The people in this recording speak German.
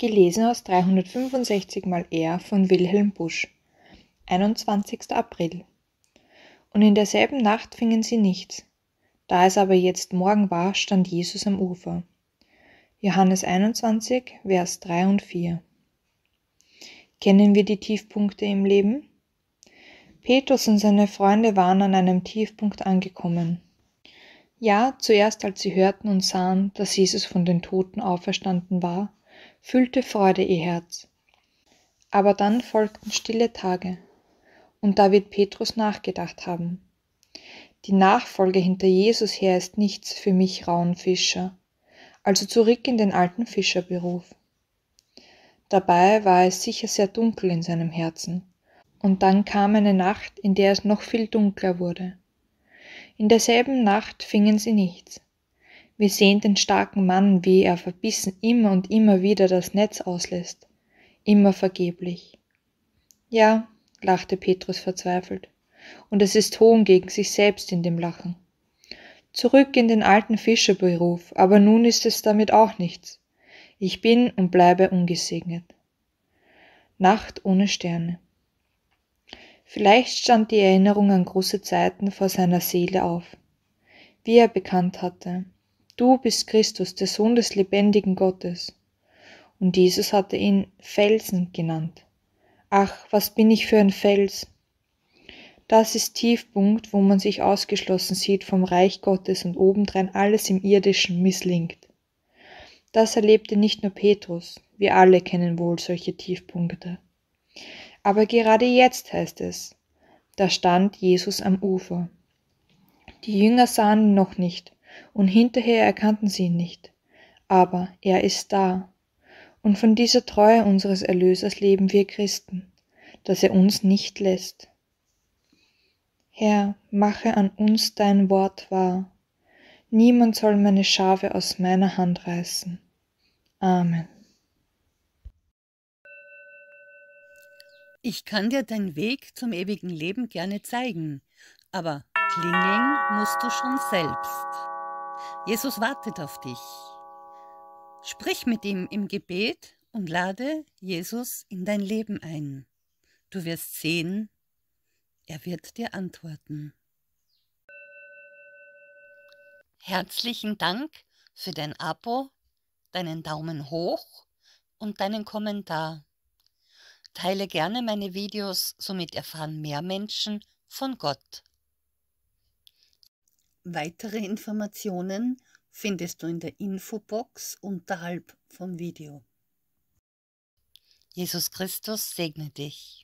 Gelesen aus 365 mal R von Wilhelm Busch. 21. April. Und in derselben Nacht fingen sie nichts. Da es aber jetzt Morgen war, stand Jesus am Ufer. Johannes 21, Vers 3 und 4. Kennen wir die Tiefpunkte im Leben? Petrus und seine Freunde waren an einem Tiefpunkt angekommen. Ja, zuerst als sie hörten und sahen, dass Jesus von den Toten auferstanden war, füllte Freude ihr Herz. Aber dann folgten stille Tage, und da wird Petrus nachgedacht haben. Die Nachfolge hinter Jesus her ist nichts für mich rauen Fischer, also zurück in den alten Fischerberuf. Dabei war es sicher sehr dunkel in seinem Herzen, und dann kam eine Nacht, in der es noch viel dunkler wurde. In derselben Nacht fingen sie nichts, wir sehen den starken Mann, wie er verbissen immer und immer wieder das Netz auslässt. Immer vergeblich. Ja, lachte Petrus verzweifelt. Und es ist Hohn gegen sich selbst in dem Lachen. Zurück in den alten Fischerberuf, aber nun ist es damit auch nichts. Ich bin und bleibe ungesegnet. Nacht ohne Sterne. Vielleicht stand die Erinnerung an große Zeiten vor seiner Seele auf, wie er bekannt hatte, Du bist Christus, der Sohn des lebendigen Gottes. Und Jesus hatte ihn Felsen genannt. Ach, was bin ich für ein Fels! Das ist Tiefpunkt, wo man sich ausgeschlossen sieht vom Reich Gottes und obendrein alles im Irdischen misslingt. Das erlebte nicht nur Petrus, wir alle kennen wohl solche Tiefpunkte. Aber gerade jetzt heißt es, da stand Jesus am Ufer. Die Jünger sahen ihn noch nicht, und hinterher erkannten sie ihn nicht, aber er ist da. Und von dieser Treue unseres Erlösers leben wir Christen, dass er uns nicht lässt. Herr, mache an uns dein Wort wahr. Niemand soll meine Schafe aus meiner Hand reißen. Amen. Ich kann dir deinen Weg zum ewigen Leben gerne zeigen, aber klingeln musst du schon selbst. Jesus wartet auf dich. Sprich mit ihm im Gebet und lade Jesus in dein Leben ein. Du wirst sehen, er wird dir antworten. Herzlichen Dank für dein Abo, deinen Daumen hoch und deinen Kommentar. Teile gerne meine Videos, somit erfahren mehr Menschen von Gott. Weitere Informationen findest du in der Infobox unterhalb vom Video. Jesus Christus segne dich.